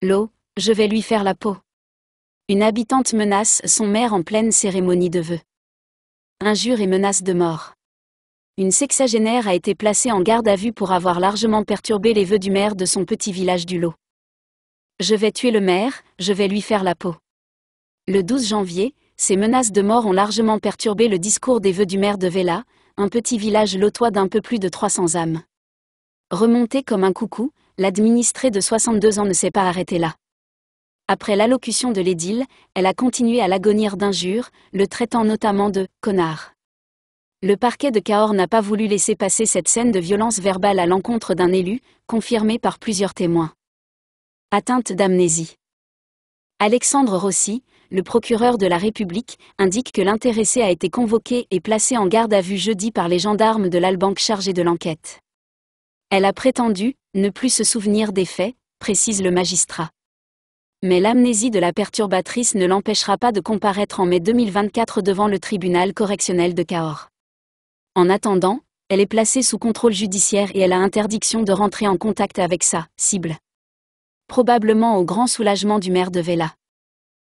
L'eau, je vais lui faire la peau. Une habitante menace son maire en pleine cérémonie de vœux. Injures et menaces de mort. Une sexagénaire a été placée en garde à vue pour avoir largement perturbé les vœux du maire de son petit village du Lot. Je vais tuer le maire, je vais lui faire la peau. Le 12 janvier, ces menaces de mort ont largement perturbé le discours des vœux du maire de Vela, un petit village lotois d'un peu plus de 300 âmes. Remonté comme un coucou, l'administrée de 62 ans ne s'est pas arrêtée là. Après l'allocution de l'édile, elle a continué à l'agonir d'injures, le traitant notamment de connard. Le parquet de Cahors n'a pas voulu laisser passer cette scène de violence verbale à l'encontre d'un élu, confirmée par plusieurs témoins. Atteinte d'amnésie. Alexandre Rossi, le procureur de la République, indique que l'intéressé a été convoqué et placé en garde à vue jeudi par les gendarmes de l'Albanque chargés de l'enquête. Elle a prétendu, ne plus se souvenir des faits, précise le magistrat. Mais l'amnésie de la perturbatrice ne l'empêchera pas de comparaître en mai 2024 devant le tribunal correctionnel de Cahors. En attendant, elle est placée sous contrôle judiciaire et elle a interdiction de rentrer en contact avec sa cible. Probablement au grand soulagement du maire de Vela.